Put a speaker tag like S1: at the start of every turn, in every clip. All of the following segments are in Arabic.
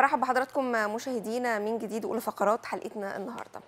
S1: برحب بحضراتكم مشاهدينا من جديد اولى فقرات حلقتنا النهارده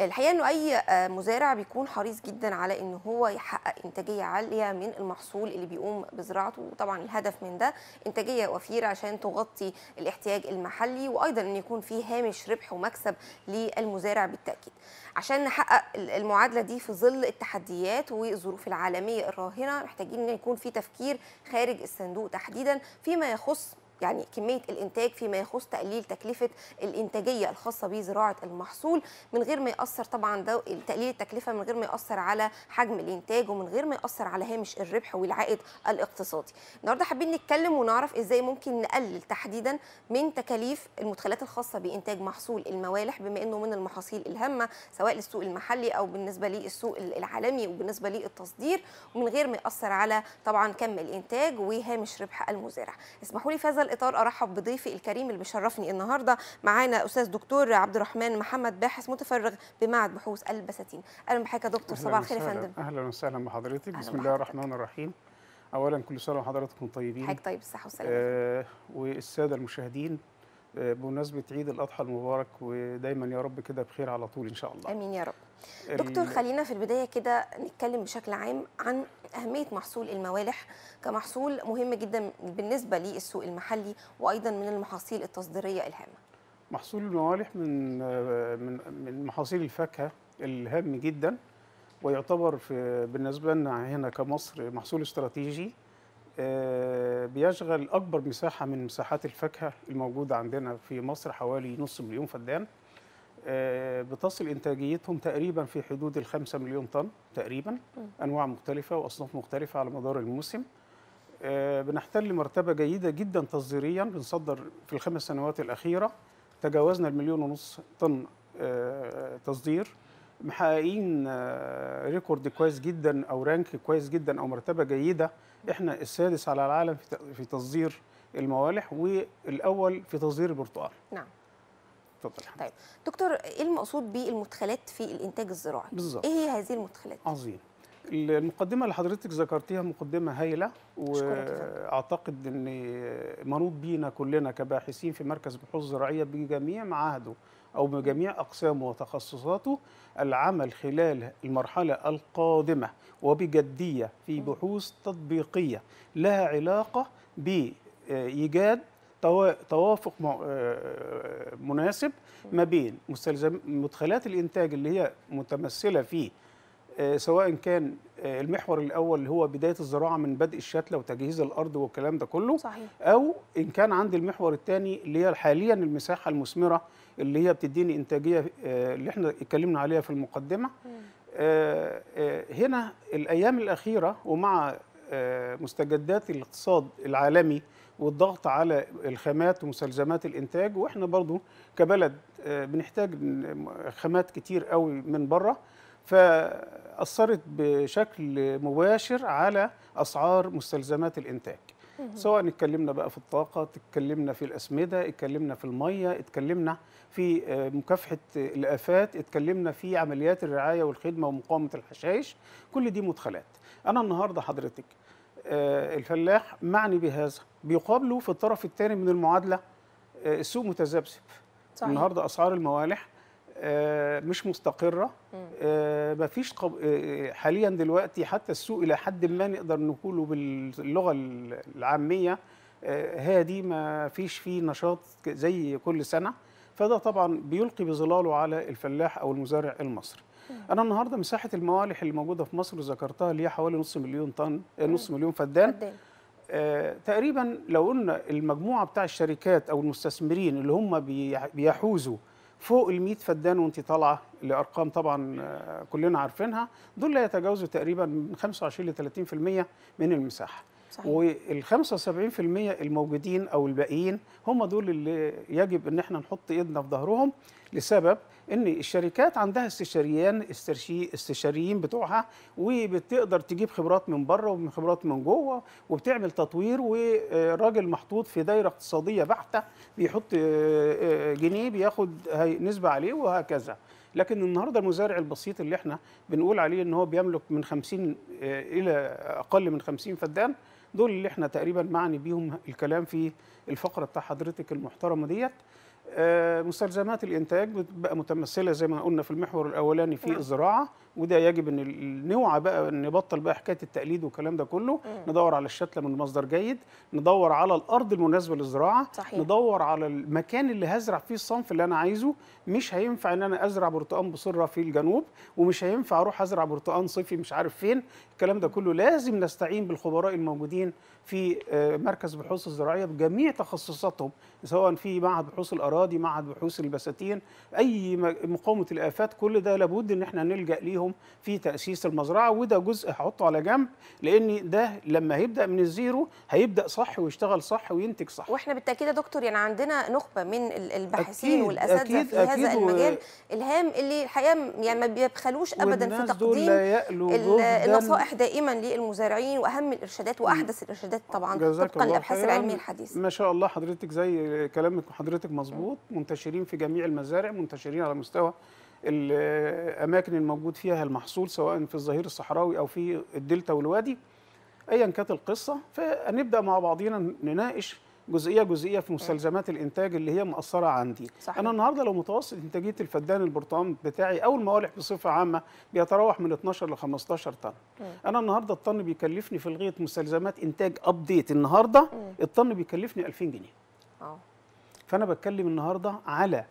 S1: الحقيقه انه اي آه، مزارع بيكون حريص جدا على ان هو يحقق انتاجيه عاليه من المحصول اللي بيقوم بزراعته وطبعا الهدف من ده انتاجيه وفيره عشان تغطي الاحتياج المحلي وايضا ان يكون في هامش ربح ومكسب للمزارع بالتاكيد عشان نحقق المعادله دي في ظل التحديات والظروف العالميه الراهنه محتاجين ان يكون في تفكير خارج الصندوق تحديدا فيما يخص يعني كمية الإنتاج فيما يخص تقليل تكلفة الإنتاجية الخاصة بزراعة المحصول من غير ما يأثر طبعا ده تقليل التكلفة من غير ما يأثر على حجم الإنتاج ومن غير ما يأثر على هامش الربح والعائد الاقتصادي النهاردة حابين نتكلم ونعرف إزاي ممكن نقلل تحديدا من تكاليف المدخلات الخاصة بإنتاج محصول الموالح بما أنه من المحاصيل الهامة سواء للسوق المحلي أو بالنسبة للسوق العالمي وبالنسبة للتصدير ومن غير ما يأثر على طبعا كم الإنتاج وهامش ربح المزارع اسمحوا لي في هذا الاطار ارحب بضيفي الكريم اللي بيشرفني النهارده معانا استاذ دكتور عبد الرحمن محمد باحث متفرغ بمعهد بحوث البساتين اهلا بحضرتك يا دكتور صباح الخير يا فندم
S2: اهلا وسهلا بحضرتك بسم الله الرحمن الرحيم اولا كل سنه وحضراتكم طيبين حضرتك طيب الصحه والسلامه آه والساده المشاهدين بمناسبه عيد الاضحى المبارك ودايما يا رب كده بخير على طول ان شاء الله امين يا رب دكتور خلينا
S1: في البدايه كده نتكلم بشكل عام عن اهميه محصول الموالح كمحصول مهم جدا بالنسبه للسوق المحلي وايضا من المحاصيل التصديريه الهامه
S2: محصول الموالح من من من محاصيل الفاكهه الهام جدا ويعتبر في بالنسبه لنا هنا كمصر محصول استراتيجي آه، بيشغل اكبر مساحه من مساحات الفاكهه الموجوده عندنا في مصر حوالي نص مليون فدان آه، بتصل انتاجيتهم تقريبا في حدود الخمسة مليون طن تقريبا انواع مختلفه واصناف مختلفه على مدار الموسم آه، بنحتل مرتبه جيده جدا تصديريا بنصدر في الخمس سنوات الاخيره تجاوزنا المليون ونص طن تصدير محققين آه، ريكورد كويس جدا او رانك كويس جدا او مرتبه جيده احنا السادس على العالم في تصدير الموالح والاول في تصدير البرتقال نعم اتفضل طيب
S1: دكتور ايه المقصود بالمدخلات في الانتاج الزراعي بالزبط. ايه هي هذه المدخلات
S2: عظيم المقدمه اللي حضرتك ذكرتيها مقدمه هايله واعتقد ان منوط بينا كلنا كباحثين في مركز بحوث زراعيه بجميع معاهده او بجميع اقسامه وتخصصاته العمل خلال المرحله القادمه وبجديه في بحوث تطبيقيه لها علاقه بايجاد توافق آه، مناسب ما بين مدخلات الانتاج اللي هي متمثله في آه، سواء كان آه، المحور الاول اللي هو بدايه الزراعه من بدء الشتله وتجهيز الارض والكلام ده كله صحيح. او ان كان عندي المحور الثاني اللي هي حاليا المساحه المثمره اللي هي بتديني انتاجيه آه، اللي احنا اتكلمنا عليها في المقدمه هنا الايام الاخيره ومع مستجدات الاقتصاد العالمي والضغط على الخامات ومستلزمات الانتاج واحنا برضو كبلد بنحتاج خامات كتير قوي من بره فأثرت بشكل مباشر على أسعار مستلزمات الإنتاج سواء اتكلمنا بقى في الطاقة اتكلمنا في الأسمدة اتكلمنا في المية اتكلمنا في آه، مكافحة الآفات اتكلمنا في عمليات الرعاية والخدمة ومقاومة الحشائش كل دي مدخلات أنا النهاردة حضرتك آه، الفلاح معني بهذا بيقابله في الطرف الثاني من المعادلة آه، السوق متذبذب النهاردة أسعار الموالح آه، مش مستقره مفيش آه، قب... آه، حاليا دلوقتي حتى السوق الى حد ما نقدر نقوله باللغه العاميه هادي ما فيش فيه نشاط زي كل سنه فده طبعا بيلقي بظلاله على الفلاح او المزارع المصري انا النهارده مساحه الموالح اللي موجوده في مصر ذكرتها اللي هي حوالي نص مليون طن نص مليون فدان, فدان. تقريبا لو قلنا المجموعه بتاع الشركات او المستثمرين اللي هم بيحوزوا فوق ال 100 فدان وانت طالعه لارقام طبعا آه، كلنا عارفينها دول لا يتجاوزوا تقريبا من 25 ل 30% من المساحه وال 75% الموجودين او الباقيين هم دول اللي يجب ان احنا نحط ايدنا في ظهرهم لسبب ان الشركات عندها استشاريين استشاريين بتوعها وبتقدر تجيب خبرات من بره ومن خبرات من جوه وبتعمل تطوير وراجل محطوط في دايره اقتصاديه بحته بيحط آه، آه، جنيه بياخد نسبه عليه وهكذا لكن النهارده المزارع البسيط اللي احنا بنقول عليه ان هو بيملك من 50 آه، الى اقل من 50 فدان دول اللي احنا تقريبا معني بيهم الكلام في الفقره بتاع حضرتك المحترمه ديت آه، مستلزمات الانتاج بتبقى متمثله زي ما قلنا في المحور الاولاني في نعم. الزراعه وده يجب ان نوعى بقى نبطل بقى حكايه التقليد والكلام ده كله مم. ندور على الشتله من مصدر جيد ندور على الارض المناسبه للزراعه صحيح. ندور على المكان اللي هزرع فيه الصنف اللي انا عايزه مش هينفع ان انا ازرع برتقان بصره في الجنوب ومش هينفع اروح ازرع برتقان صيفي مش عارف فين الكلام ده كله لازم نستعين بالخبراء الموجودين في آه، مركز بحوث الزراعيه بجميع تخصصاتهم سواء في معهد بحوث الاراضي معهد بحوث البساتين اي مقاومه الافات كل ده لابد ان احنا نلجا ليه عليهم في تأسيس المزرعة وده جزء هحطه على جنب لأن ده لما هيبدأ من الزيرو هيبدأ صح ويشتغل صح وينتج صح
S1: وإحنا بالتأكيد يا دكتور يعني عندنا نخبة من الباحثين والأساتذة في هذا أكيد المجال الهام اللي الحقيقة يعني ما بيبخلوش أبدا في تقديم النصائح دائما للمزارعين وأهم الإرشادات وأحدث الإرشادات طبعا طبقا للأبحاث العلمية الحديثة
S2: ما شاء الله حضرتك زي كلامك وحضرتك مظبوط منتشرين في جميع المزارع منتشرين على مستوى الاماكن الموجود فيها المحصول سواء في الظهير الصحراوي او في الدلتا والوادي ايا كانت القصه فنبدا مع بعضينا نناقش جزئيه جزئيه في مستلزمات الانتاج اللي هي مأثره عندي صحيح. انا النهارده لو متوسط انتاجيه الفدان البرطمان بتاعي او الموالح بصفه عامه بيتراوح من 12 ل 15 طن م. انا النهارده الطن بيكلفني في لغايه مستلزمات انتاج ابديت النهارده م. الطن بيكلفني 2000 جنيه أوه. فانا بتكلم النهارده على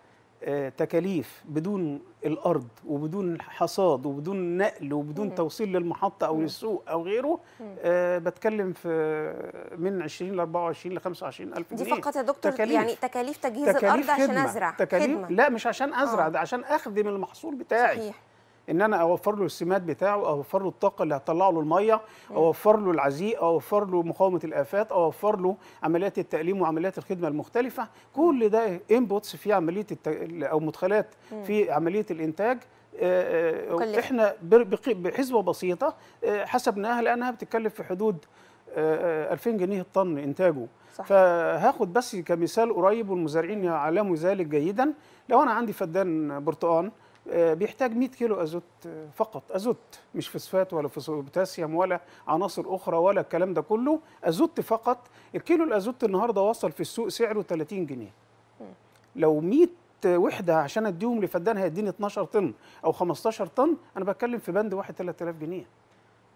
S2: آه، تكاليف بدون الارض وبدون حصاد وبدون نقل وبدون مم. توصيل للمحطه او مم. للسوق او غيره آه بتكلم في من 20 ل 24 ل 25 الف جنيه دي فقط يا دكتور تكاليف. يعني
S1: تكاليف تجهيز تكاليف الارض خدمة. عشان ازرع تكاليف خدمة. لا
S2: مش عشان ازرع آه. ده عشان اخدم المحصول بتاعي صحيح. ان انا اوفر له السماد بتاعه اوفر له الطاقه اللي هتطلع له الميه اوفر له العزيق اوفر له مقاومه الافات اوفر له عمليات التاليم وعمليات الخدمه المختلفه كل ده انبوتس في عمليه الت... او مدخلات في عمليه الانتاج آه، آه، كلها. احنا بحسبه بسيطه آه، حسبناها لانها بتتكلف في حدود 2000 جنيه الطن انتاجه صح. فهاخد بس كمثال قريب والمزارعين يعلموا ذلك جيدا لو انا عندي فدان برتقان آه، بيحتاج 100 كيلو ازوت آه، فقط ازوت مش فوسفات ولا بوتاسيوم ولا عناصر اخرى ولا الكلام ده كله ازوت فقط الكيلو الازوت النهارده وصل في السوق سعره 30 جنيه لو 100 وحده عشان اديهم لفدان هيديني 12 طن او 15 طن انا بتكلم في بند واحد 3000 جنيه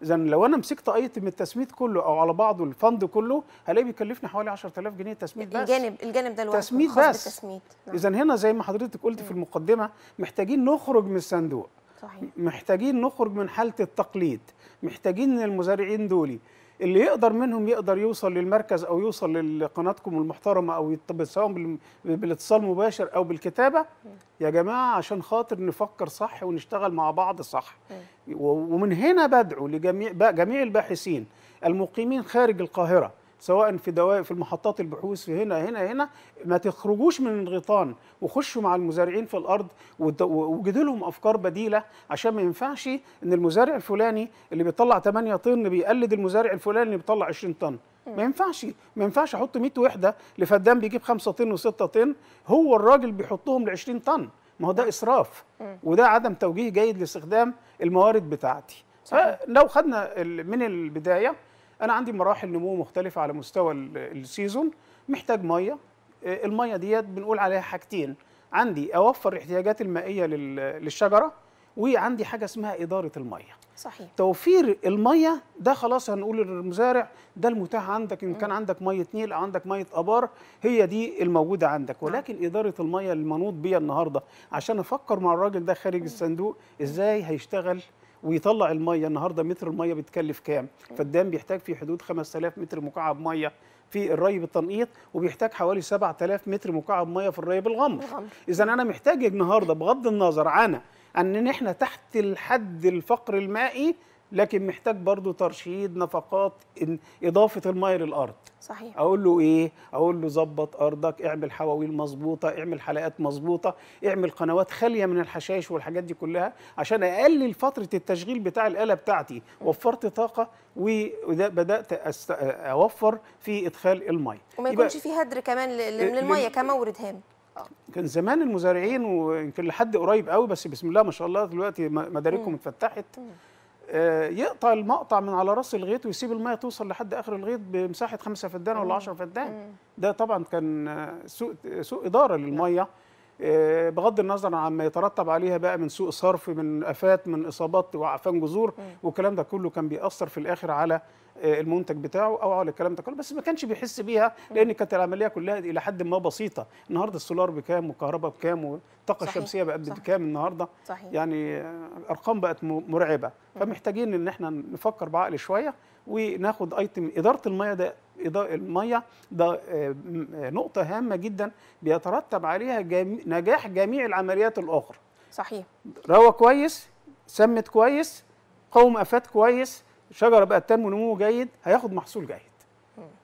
S2: اذا لو انا مسكت ايتم التسميد كله او على بعضه الفند كله هلاقيه بيكلفني حوالي 10000 جنيه تسميد بس الجانب الجانب ده لوحده تسميد بس نعم. اذا هنا زي ما حضرتك قلت في المقدمه محتاجين نخرج من الصندوق صحيح. محتاجين نخرج من حاله التقليد محتاجين المزارعين دولي اللي يقدر منهم يقدر يوصل للمركز او يوصل لقناتكم المحترمه او سواء بالاتصال مباشر او بالكتابه يا جماعه عشان خاطر نفكر صح ونشتغل مع بعض صح ومن هنا بدعو لجميع جميع الباحثين المقيمين خارج القاهره سواء في دوائر في المحطات البحوث في هنا هنا هنا ما تخرجوش من الغيطان وخشوا مع المزارعين في الارض وجدوا لهم افكار بديله عشان ما ينفعش ان المزارع الفلاني اللي بيطلع 8 طن بيقلد المزارع الفلاني اللي بيطلع 20 طن ما ينفعش ما ينفعش احط 100 وحده لفدان بيجيب 5 طن و6 طن هو الراجل بيحطهم ل 20 طن ما هو ده اسراف وده عدم توجيه جيد لاستخدام الموارد بتاعتي صحيح. فلو خدنا من البدايه انا عندي مراحل نمو مختلفه على مستوى السيزون محتاج ميه آه، الميه ديت بنقول عليها حاجتين عندي اوفر الاحتياجات المائيه للشجره وعندي حاجه اسمها اداره الميه صحيح توفير الميه ده خلاص هنقول للمزارع ده المتاح عندك ان كان عندك ميه نيل او عندك ميه ابار هي دي الموجوده عندك نعم. ولكن م. اداره الميه المنوط بيها النهارده عشان افكر مع الراجل ده خارج الصندوق ازاي هيشتغل ويطلع الميه النهارده متر الميه بتكلف كام فالدام بيحتاج في حدود 5000 متر مكعب ميه في الري بالتنقيط وبيحتاج حوالي 7000 متر مكعب ميه في الري بالغمر اذا انا محتاج النهارده بغض النظر عن ان احنا تحت الحد الفقر المائي لكن محتاج برضو ترشيد نفقات اضافه الميه للارض صحيح اقول له ايه اقول له ظبط ارضك اعمل حواويل مظبوطه اعمل حلقات مظبوطه اعمل قنوات خاليه من الحشائش والحاجات دي كلها عشان اقلل فتره التشغيل بتاع الاله بتاعتي وفرت طاقه وبدات أست... اوفر في ادخال الميه وما يكونش في
S1: هدر كمان آه، للميه كمورد هام
S2: آه. كان زمان المزارعين ويمكن لحد قريب قوي بس بسم الله ما شاء الله دلوقتي مداركهم اتفتحت آه، يقطع المقطع من على راس الغيط ويسيب الميه توصل لحد اخر الغيط بمساحه 5 فدان ولا 10 فدان ده طبعا كان سوء سوء اداره للميه آه، بغض النظر عن ما يترتب عليها بقى من سوء صرف من افات من اصابات وعفان جذور والكلام ده كله كان بيأثر في الاخر على آه، المنتج بتاعه او على الكلام ده كله بس ما كانش بيحس بيها لان كانت العمليه كلها الى حد ما بسيطه النهارده السولار بكام والكهرباء بكام والطاقه الشمسيه بقت بكام النهارده صحيح. يعني ارقام بقت مرعبه فمحتاجين ان احنا نفكر بعقل شويه وناخد ايتم اداره الميه ده الميه ده آه، نقطه هامه جدا بيترتب عليها جميع نجاح جميع العمليات الاخرى صحيح روى كويس سمت كويس قوم افات كويس شجره بقى تنمو نمو جيد هياخد محصول جيد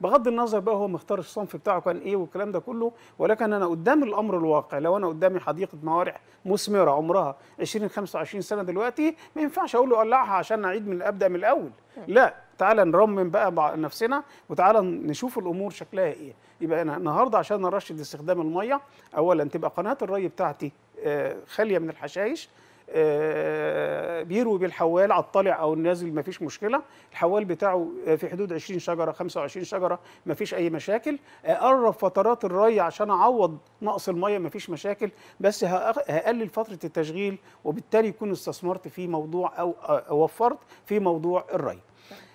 S2: بغض النظر بقى هو مختار الصنف بتاعه كان ايه والكلام ده كله ولكن انا قدام الامر الواقع لو انا قدامي حديقه موارع مثمره عمرها 20 25 سنه دلوقتي ما ينفعش اقول له قلعها عشان اعيد من ابدا من الاول لا تعالى نرمم بقى نفسنا وتعالى نشوف الامور شكلها ايه يبقى انا النهارده عشان ارشد استخدام الميه اولا تبقى قناه الري بتاعتي آه، خاليه من الحشائش آه، بيروي بالحوال على الطالع او النازل مفيش مشكله الحوال بتاعه آه، في حدود 20 شجره 25 شجره مفيش اي مشاكل اقرب فترات الري عشان اعوض نقص الميه مفيش مشاكل بس هقلل فتره التشغيل وبالتالي يكون استثمرت في موضوع او آه، وفرت في موضوع الري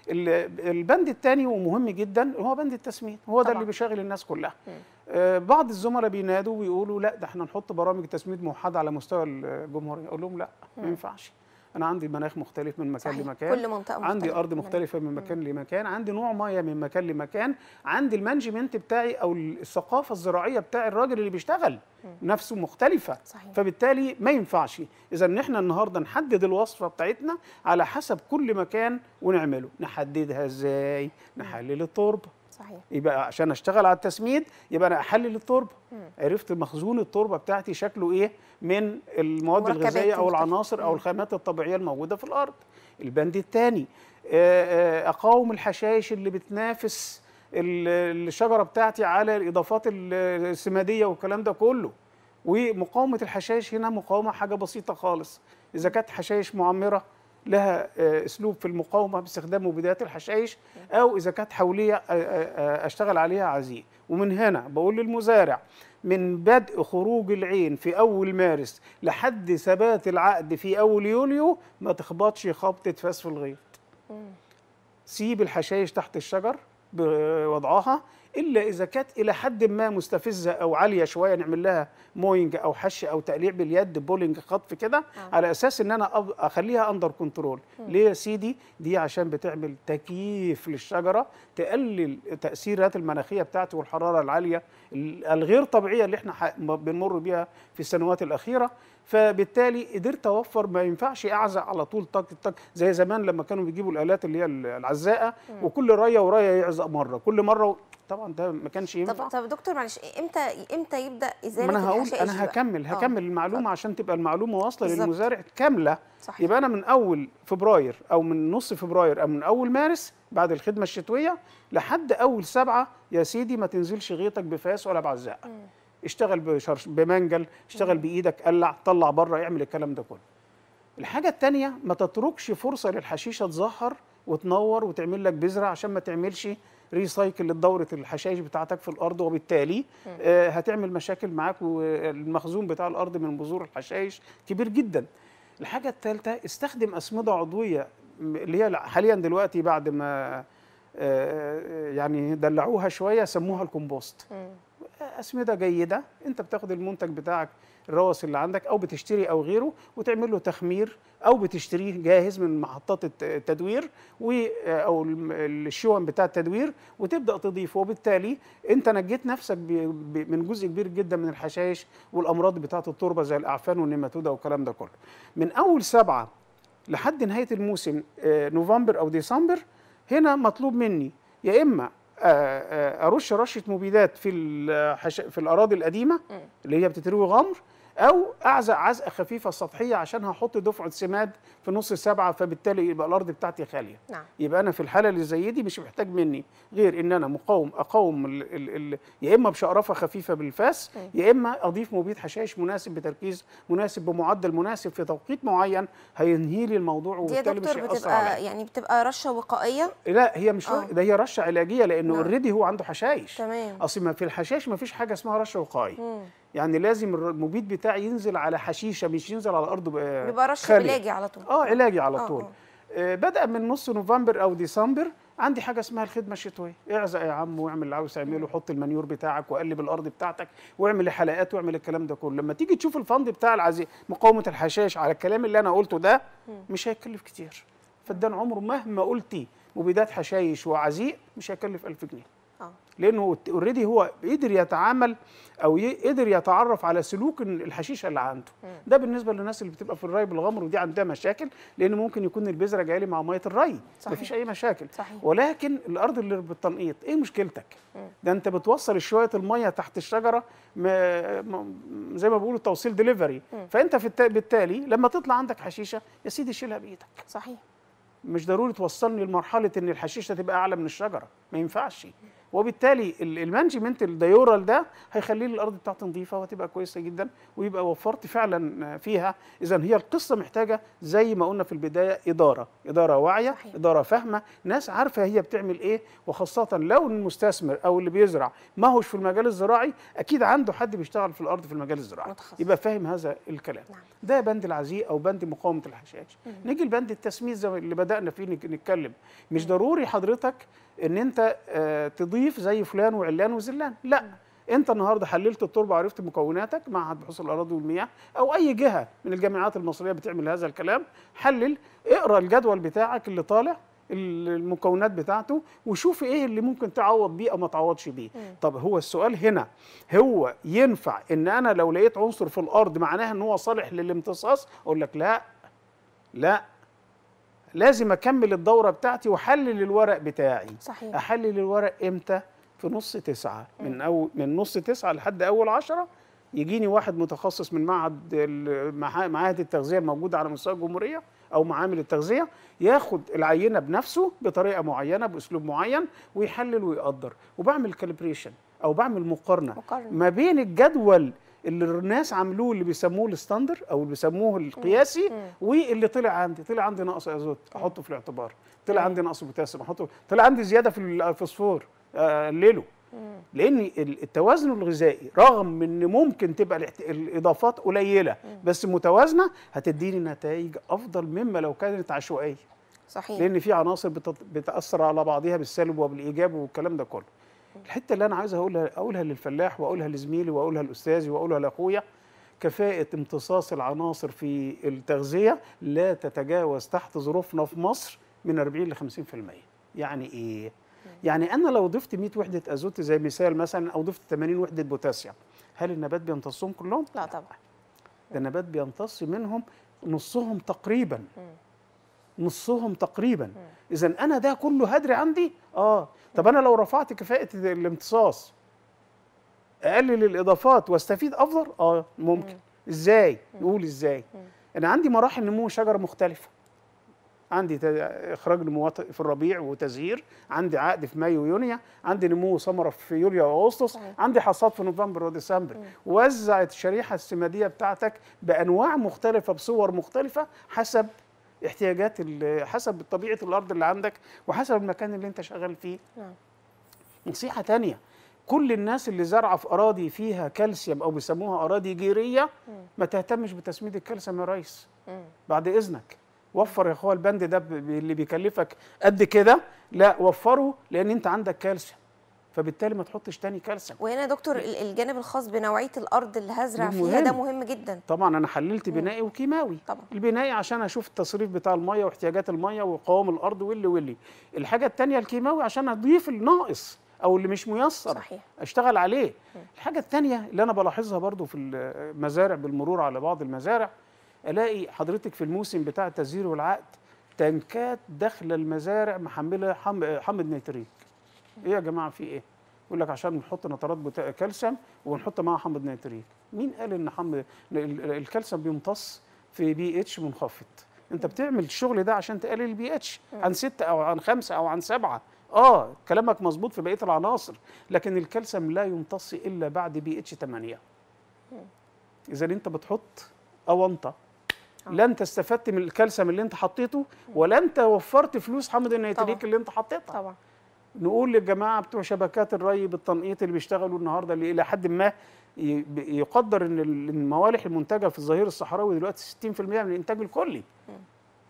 S2: البند الثاني ومهم جدا هو بند التسمين هو ده اللي بيشغل الناس كلها آه، بعض الزملاء بينادوا ويقولوا لا ده احنا نحط برامج تسميد موحده على مستوى الجمهوريه اقول لهم لا ما ينفعش انا عندي مناخ مختلف من مكان صحيح. لمكان كل منطقه مختلفة. عندي ارض مختلفه من مكان لمكان عندي نوع ميه من مكان لمكان عندي المانجمنت بتاعي او الثقافه الزراعيه بتاع الراجل اللي بيشتغل نفسه مختلفه صحيح. فبالتالي ما ينفعش اذا ان احنا النهارده نحدد الوصفه بتاعتنا على حسب كل مكان ونعمله نحددها ازاي نحلل التربه صحيح يبقى عشان اشتغل على التسميد يبقى انا احلل التربه عرفت مخزون التربه بتاعتي شكله ايه من المواد الغذائيه او العناصر او الخامات الطبيعيه الموجوده في الارض البند الثاني آه، آه، اقاوم الحشائش اللي بتنافس الشجره بتاعتي على الاضافات السماديه والكلام ده كله ومقاومه الحشائش هنا مقاومه حاجه بسيطه خالص اذا كانت حشائش معمره لها آه، اسلوب في المقاومه باستخدام مبيدات الحشائش او اذا كانت حوليه آه، آه، اشتغل عليها عزيز ومن هنا بقول للمزارع من بدء خروج العين في اول مارس لحد ثبات العقد في اول يوليو ما تخبطش خبطه فاس في الغيط سيب الحشائش تحت الشجر بوضعها الا اذا كانت الى حد ما مستفزه او عاليه شويه نعمل لها موينج او حش او تقليع باليد بولينج خطف كده آه. على اساس ان انا اخليها اندر كنترول ليه يا سيدي دي عشان بتعمل تكييف للشجره تقلل تاثيرات المناخيه بتاعتي والحراره العاليه الغير طبيعيه اللي احنا بنمر بيها في السنوات الاخيره فبالتالي قدرت اوفر ما ينفعش اعزق على طول طق طق زي زمان لما كانوا بيجيبوا الالات اللي هي العزاقه وكل رايه ورايه يعزق مره كل مره طبعا ده ما كانش ينفع طب
S1: طب دكتور معلش امتى امتى يبدا ازاله انا هقول انا هكمل آه، هكمل أوه.
S2: المعلومه عشان تبقى المعلومه واصله للمزارع كامله صحيح. يبقى انا من اول فبراير او من نص فبراير او من اول مارس بعد الخدمه الشتويه لحد اول سبعه يا سيدي ما تنزلش غيطك بفاس ولا بعزاقه اشتغل بشرش بمنجل اشتغل بايدك قلع طلع بره اعمل الكلام ده كله الحاجه الثانيه ما تتركش فرصه للحشيشه تظهر وتنور وتعمل لك بذره عشان ما تعملش ريسايكل لدوره الحشائش بتاعتك في الارض وبالتالي آه هتعمل مشاكل معاك والمخزون بتاع الارض من بذور الحشائش كبير جدا الحاجه الثالثه استخدم اسمده عضويه اللي هي حاليا دلوقتي بعد ما آه، آه، يعني دلعوها شويه سموها الكومبوست اسمده جيده انت بتاخد المنتج بتاعك الروس اللي عندك او بتشتري او غيره وتعمل له تخمير او بتشتريه جاهز من محطات التدوير و او الشوان بتاع التدوير وتبدا تضيفه وبالتالي انت نجيت نفسك من جزء كبير جدا من الحشائش والامراض بتاعه التربه زي الاعفان والنيماتودا والكلام ده كله من اول سبعة لحد نهايه الموسم آه، نوفمبر او ديسمبر هنا مطلوب مني يا اما آه، آه، ارش رشه مبيدات في الحش... في الاراضي القديمه اللي هي بتتروي غمر او اعزق عزقه خفيفه سطحيه عشان هحط دفعه سماد في نص سبعة فبالتالي يبقى الأرض بتاعتي خالية نعم. يبقى أنا في الحالة اللي زي دي مش محتاج مني غير إن أنا مقاوم أقاوم الـ الـ الـ يا إما بشقرفة خفيفة بالفاس يا إما أضيف مبيد حشائش مناسب بتركيز مناسب بمعدل مناسب في توقيت معين هينهي لي الموضوع وبالتالي مش بتبقى عليا
S1: يعني بتبقى رشة وقائية؟
S2: لا هي مش آه. ده هي رشة علاجية لأنه اوريدي نعم. هو عنده حشائش تمام أصل في الحشائش ما فيش حاجة اسمها رشة وقائية يعني لازم المبيد بتاعي ينزل على حشيشه مش ينزل على ارض يبقى رش علاجي على
S1: طول اه علاجي على آه، طول آه.
S2: آه. بدا من نص نوفمبر او ديسمبر عندي حاجه اسمها الخدمه الشتويه اعزق يا عم واعمل اللي عاوز تعمله حط المنيور بتاعك وقلب الارض بتاعتك واعمل حلقات واعمل الكلام ده كله لما تيجي تشوف الفند بتاع العزي مقاومه الحشائش على الكلام اللي انا قلته ده مش هيكلف كتير فدان عمره مهما قلتي مبيدات حشايش وعزيق مش هيكلف 1000 جنيه آه. لانه اوريدي هو قدر يتعامل او قدر يتعرف على سلوك الحشيشه اللي عنده ده بالنسبه للناس اللي بتبقى في الري بالغمر ودي عندها مشاكل لان ممكن يكون البذره جايه لي مع ميه الري صحيح. مفيش اي مشاكل صحيح. ولكن الارض اللي بالتنقيط ايه مشكلتك مم. ده انت بتوصل شويه الميه تحت الشجره م... م... زي ما بيقولوا توصيل ديليفري فانت في الت... بالتالي لما تطلع عندك حشيشه يا سيدي شيلها بايدك صحيح مش ضروري توصلني لمرحله ان الحشيشه تبقى اعلى من الشجره ما ينفعش وبالتالي المانجمنت الديورال ده هيخلي لي الارض بتاعتي نظيفه وهتبقى كويسه جدا ويبقى وفرت فعلا آه، فيها اذا هي القصه محتاجه زي ما قلنا في البدايه اداره اداره واعيه صحيح. اداره فاهمه ناس عارفه هي بتعمل ايه وخاصه لو المستثمر او اللي بيزرع ما هوش في المجال الزراعي اكيد عنده حد بيشتغل في الارض في المجال الزراعي متخصص. يبقى فاهم هذا الكلام نعم. ده بند العزيز او بند مقاومه الحشائش نيجي لبند التسميد زي اللي بدانا فيه نتكلم مش ضروري حضرتك ان انت آه، تضيف زي فلان وعلان وزلان لا انت النهارده حللت التربه وعرفت مكوناتك معهد بحوث الاراضي والمياه او اي جهه من الجامعات المصريه بتعمل هذا الكلام حلل اقرا الجدول بتاعك اللي طالع المكونات بتاعته وشوف ايه اللي ممكن تعوض بيه او ما تعوضش بيه طب هو السؤال هنا هو ينفع ان انا لو لقيت عنصر في الارض معناها ان هو صالح للامتصاص اقول لك لا لا لازم اكمل الدوره بتاعتي واحلل الورق بتاعي صحيح. احلل الورق امتى في نص تسعة م. من أو من نص تسعة لحد أول عشرة يجيني واحد متخصص من معهد معاهد التغذية الموجوده على مستوى الجمهورية أو معامل التغذية ياخد العينة بنفسه بطريقة معينة بأسلوب معين ويحلل ويقدر وبعمل كالبريشن أو بعمل مقارنة, مقارنة. ما بين الجدول اللي الناس عملوه اللي بيسموه الستاندر او اللي بيسموه القياسي واللي طلع عندي طلع عندي نقص ازوت احطه في الاعتبار طلع عندي نقص بوتاسيوم احطه طلع عندي زياده في الفوسفور قلله آه، لان التوازن الغذائي رغم ان ممكن تبقى الاضافات قليله بس متوازنه هتديني نتائج افضل مما لو كانت عشوائيه صحيح لان في عناصر بتاثر على بعضها بالسلب وبالايجاب والكلام ده كله الحته اللي انا عايز اقولها اقولها للفلاح واقولها لزميلي واقولها لاستاذي واقولها لاخويا كفاءه امتصاص العناصر في التغذيه لا تتجاوز تحت ظروفنا في مصر من 40 ل 50% يعني ايه يعني انا لو ضفت 100 وحده ازوت زي مثال مثلا او ضفت 80 وحده بوتاسيوم هل النبات بيمتصهم كلهم لا طبعا ده النبات بيمتص منهم نصهم تقريبا نصهم تقريبا اذا انا ده كله هدري عندي اه طب انا لو رفعت كفاءه الامتصاص اقلل الاضافات واستفيد افضل اه ممكن ازاي نقول ازاي انا عندي مراحل نمو شجره مختلفه عندي اخراج نمو في الربيع وتزهير عندي عقد في مايو ويونيو عندي نمو ثمره في يوليو واغسطس عندي حصاد في نوفمبر وديسمبر وزعت الشريحه السماديه بتاعتك بانواع مختلفه بصور مختلفه حسب احتياجات حسب طبيعه الارض اللي عندك وحسب المكان اللي انت شغال فيه نعم. نصيحه ثانيه كل الناس اللي زارعه في اراضي فيها كالسيوم او بيسموها اراضي جيريه ما تهتمش بتسميد الكالسيوم يا ريس بعد اذنك وفر يا اخويا البند ده اللي بيكلفك قد كده لا وفره لان انت عندك كالسيوم فبالتالي ما تحطش تاني كالسيوم وهنا يا دكتور
S1: الجانب الخاص بنوعيه الارض اللي هزرع فيها ده مهم جدا
S2: طبعا انا حللت بنائي وكيماوي طبعا البنائي عشان اشوف التصريف بتاع الميه واحتياجات الميه وقوام الارض واللي واللي الحاجه الثانيه الكيماوي عشان اضيف الناقص او اللي مش ميسر صحيح. اشتغل عليه الحاجه الثانيه اللي انا بلاحظها برضو في المزارع بالمرور على بعض المزارع الاقي حضرتك في الموسم بتاع التزهير والعقد تنكات داخله المزارع محمله حمض نيتريك ايه يا جماعه في ايه يقول لك عشان نحط نترات كالسيوم ونحط معاها حمض نيتريك مين قال ان حمض الكالسيوم بيمتص في بي اتش منخفض انت بتعمل الشغل ده عشان تقلل البي اتش عن ستة او عن خمسة او عن سبعة اه كلامك مظبوط في بقيه العناصر لكن الكالسيوم لا يمتص الا بعد بي اتش 8 اذا انت بتحط اونطه آه. لن تستفدت من الكالسيوم اللي انت حطيته ولن توفرت فلوس حمض النيتريك اللي انت حطيتها طبعا نقول للجماعه بتوع شبكات الري بالتنقيط اللي بيشتغلوا النهارده اللي الى حد ما يقدر ان الموالح المنتجه في الظهير الصحراوي دلوقتي 60% من الانتاج الكلي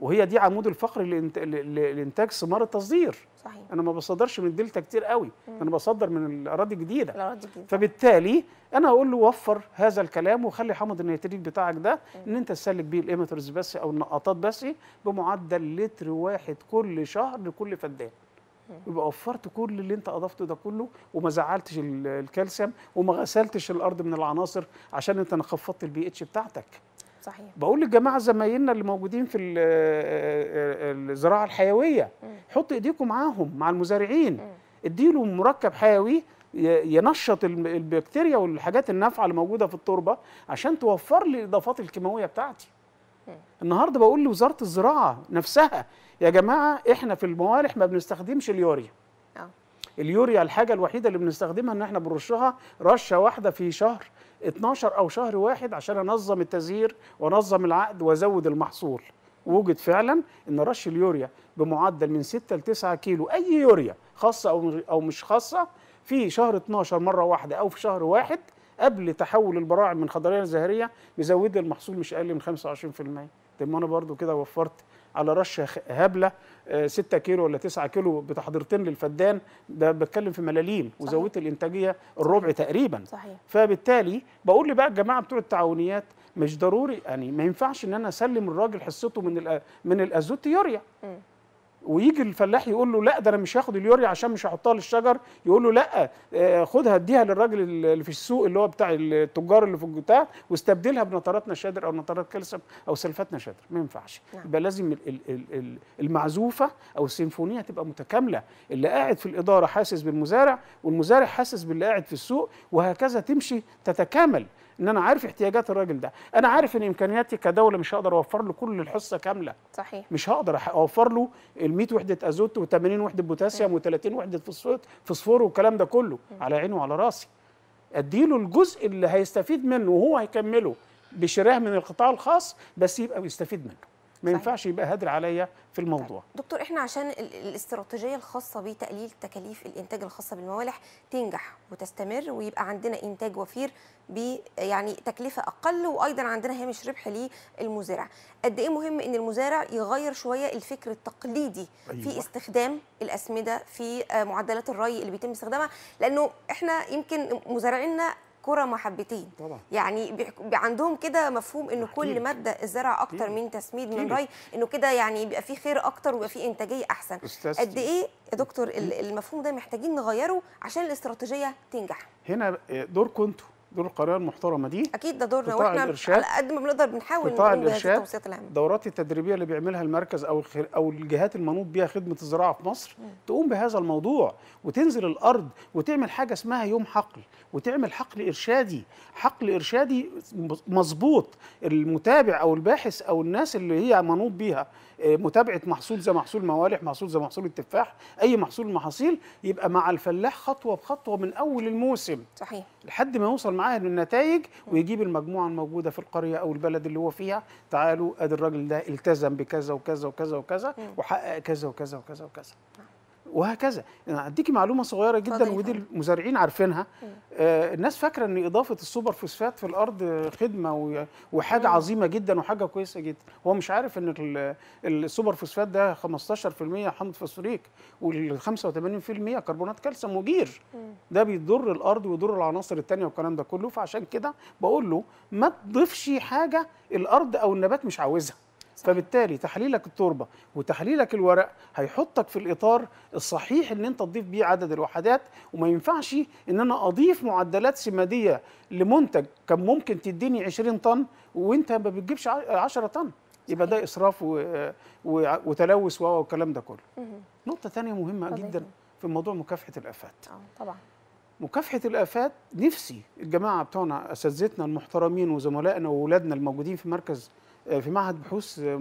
S2: وهي دي عمود الفقر لانتاج ثمار التصدير صحيح. انا ما بصدرش من الدلتا كتير قوي مم. انا بصدر من الاراضي الجديده الاراضي الجديده فبالتالي انا اقول له وفر هذا الكلام وخلي حمض النيتريك بتاعك ده مم. ان انت تسلك بيه الايمترز بس او النقاطات بس إيه؟ بمعدل لتر واحد كل شهر لكل فدان يبقى وفرت كل اللي انت اضفته ده كله وما زعلتش الكالسيوم وما غسلتش الارض من العناصر عشان انت خفضت البي اتش بتاعتك صحيح بقول للجماعه زمايلنا اللي موجودين في آه، آه، آه، الزراعه الحيويه حط ايديكم معاهم مع المزارعين اديله مركب حيوي ينشط البكتيريا والحاجات النافعه اللي موجوده في التربه عشان توفر لي الاضافات الكيماويه بتاعتي النهارده بقول لوزاره الزراعه نفسها يا جماعه احنا في الموالح ما بنستخدمش اليوريا أوه. اليوريا الحاجه الوحيده اللي بنستخدمها ان احنا بنرشها رشه واحده في شهر 12 او شهر واحد عشان انظم التزهير وانظم العقد وازود المحصول ووجد فعلا ان رش اليوريا بمعدل من 6 ل 9 كيلو اي يوريا خاصه او او مش خاصه في شهر 12 مره واحده او في شهر واحد قبل تحول البراعم من خضريه لزهريه بيزود المحصول مش اقل من 25% طب ما انا برضو كده وفرت على رشه هبله 6 آه، كيلو ولا 9 كيلو بتحضيرتين للفدان ده بتكلم في ملاليم وزودت الانتاجيه الربع تقريبا صحيح. فبالتالي بقول لبقى الجماعه بتوع التعاونيات مش ضروري يعني ما ينفعش ان انا اسلم الراجل حصته من من الازوت يوريا ويجي الفلاح يقول له لا ده انا مش هاخد اليوريا عشان مش هحطها للشجر يقول له لا آه، خدها اديها للراجل اللي في السوق اللي هو بتاع التجار اللي في البتاع واستبدلها بنطرات نشادر او نطرات كالسيوم او سلفات نشادر ما ينفعش نعم. يبقى لازم المعزوفه او السيمفونيه تبقى متكامله اللي قاعد في الاداره حاسس بالمزارع والمزارع حاسس باللي قاعد في السوق وهكذا تمشي تتكامل ان انا عارف احتياجات الراجل ده انا عارف ان امكانياتي كدوله مش هقدر اوفر له كل الحصه كامله صحيح مش هقدر اوفر له ال100 وحده ازوت و80 وحده بوتاسيوم و30 وحده فوسفور فوسفور والكلام ده كله م. على عيني وعلى راسي اديله الجزء اللي هيستفيد منه وهو هيكمله بشراه من القطاع الخاص بس يبقى بيستفيد منه ما ينفعش يبقى هدر عليا في طيب. الموضوع طيب.
S1: دكتور احنا عشان الاستراتيجيه الخاصه بتقليل تكاليف الانتاج الخاصه بالموالح تنجح وتستمر ويبقى عندنا انتاج وفير ب يعني تكلفه اقل وايضا عندنا هامش ربح للمزارع قد ايه مهم ان المزارع يغير شويه الفكر التقليدي أيوة. في استخدام الاسمده في آه، معدلات الري اللي بيتم استخدامها لانه احنا يمكن مزارعينا الكره محبتين طبعا. يعني عندهم كده مفهوم ان كل ماده الزرع اكتر من تسميد من ري انه كده يعني يبقى فيه خير اكتر ويبقى فيه انتاجيه احسن قد ايه يا دكتور المفهوم ده محتاجين نغيره عشان الاستراتيجيه تنجح
S2: هنا دوركم انتوا دور القرية المحترمه دي اكيد ده دورنا واحنا الإرشاد. على
S1: قد ما بنقدر بنحاول قطاع الارشاد الدورات
S2: التدريبيه اللي بيعملها المركز او او الجهات المنوط بها خدمه الزراعه في مصر م. تقوم بهذا الموضوع وتنزل الارض وتعمل حاجه اسمها يوم حقل وتعمل حقل ارشادي حقل ارشادي مظبوط المتابع او الباحث او الناس اللي هي منوط بيها آه، متابعه محصول زي محصول موالح محصول زي محصول التفاح اي محصول من المحاصيل يبقى مع الفلاح خطوه بخطوه من اول الموسم صحيح لحد ما يوصل معاه معاهد النتائج ويجيب المجموعه الموجوده في القريه او البلد اللي هو فيها تعالوا ادي الراجل ده التزم بكذا وكذا وكذا وكذا وحقق كذا وكذا وكذا وكذا وهكذا يعني انا هديكي معلومه صغيره جدا طبيعا. ودي المزارعين عارفينها آه الناس فاكره ان اضافه السوبر فوسفات في الارض خدمه وحاجه عظيمه جدا وحاجه كويسه جدا هو مش عارف ان السوبر فوسفات ده 15% حمض فوسفوريك وال85% كربونات كالسيوم وجير ده بيضر الارض ويضر العناصر الثانيه والكلام ده كله فعشان كده بقول له ما تضيفش حاجه الارض او النبات مش عاوزها فبالتالي تحليلك التربه وتحليلك الورق هيحطك في الاطار الصحيح ان انت تضيف بيه عدد الوحدات وما ينفعش ان انا اضيف معدلات سماديه لمنتج كان ممكن تديني 20 طن وانت ما بتجيبش 10 طن يبقى ده اسراف وتلوث والكلام ده كله. نقطه ثانيه مهمه طبعا. جدا في موضوع مكافحه الافات. اه طبعا. مكافحه الافات نفسي الجماعه بتوعنا اساتذتنا المحترمين وزملائنا واولادنا الموجودين في مركز آه، في معهد بحوث آه،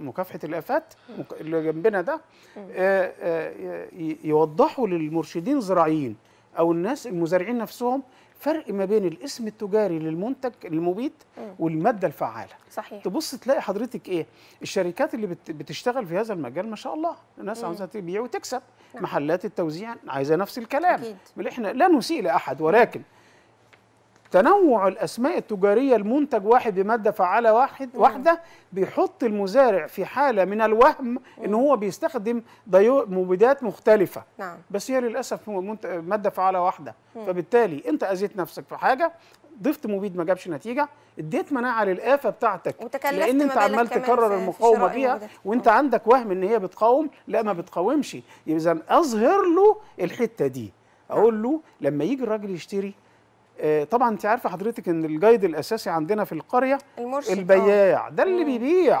S2: مكافحه الافات اللي جنبنا ده آه، يوضحوا للمرشدين الزراعيين او الناس المزارعين نفسهم فرق ما بين الاسم التجاري للمنتج المبيد والماده الفعاله صحيح تبص تلاقي حضرتك ايه الشركات اللي بتشتغل في هذا المجال ما شاء الله الناس عاوزه تبيع وتكسب نعم. محلات التوزيع عايزه نفس الكلام أكيد. احنا لا نسيء لاحد ولكن مم. تنوع الأسماء التجارية لمنتج واحد بمادة فعالة واحد واحدة بيحط المزارع في حالة من الوهم إن هو بيستخدم مبيدات مختلفة نعم. بس هي للأسف مادة فعالة واحدة فبالتالي أنت أذيت نفسك في حاجة ضفت مبيد ما جابش نتيجه اديت مناعه للافه بتاعتك لان انت عمال تكرر المقاومه بيها وانت عندك وهم ان هي بتقاوم لا ما بتقاومش اذا اظهر له الحته دي اقول له لما يجي الراجل يشتري آه، طبعا انت عارفه حضرتك ان الجايد الاساسي عندنا في القريه المرشد البياع آه. ده اللي مم. بيبيع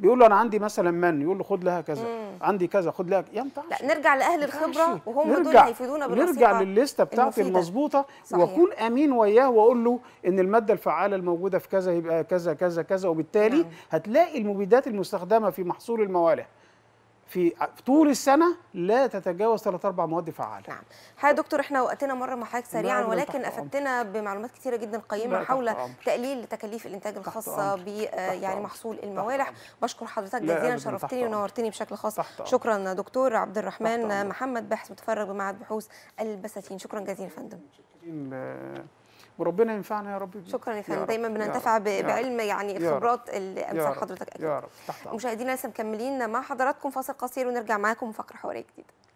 S2: بيقول له انا عندي مثلا من يقول له خد لها كذا مم. عندي كذا خد لها يا يعني لا
S1: نرجع لاهل الخبره وهم نرجع. دول هيفيدونا نرجع للليسته
S2: بتاعتي المظبوطه واكون امين وياه واقول له ان الماده الفعاله الموجوده في كذا يبقى كذا كذا كذا وبالتالي مم. نعم. هتلاقي المبيدات المستخدمه في محصول الموالح في طول السنه لا تتجاوز ثلاث اربع مواد فعاله. نعم. حضرتك
S1: دكتور احنا وقتنا مر مع حضرتك سريعا ولكن افدتنا بمعلومات كثيره جدا قيمه حول تقليل تكاليف الانتاج الخاصه ب آه، يعني محصول الموالح. بشكر حضرتك جزيلا شرفتني ونورتني بشكل خاص. شكرا دكتور عبد الرحمن محمد باحث متفرغ بمعهد بحوث البساتين شكرا جزيلا يا فندم.
S2: وربنا ينفعنا يا رب
S1: شكرا يا فندم دايما بننتفع بعلم يعني الخبرات اللي امثال حضرتك اكيد يا رب مشاهدينا لسه مكملين مع حضراتكم فاصل قصير ونرجع معاكم فقره حواريه جديده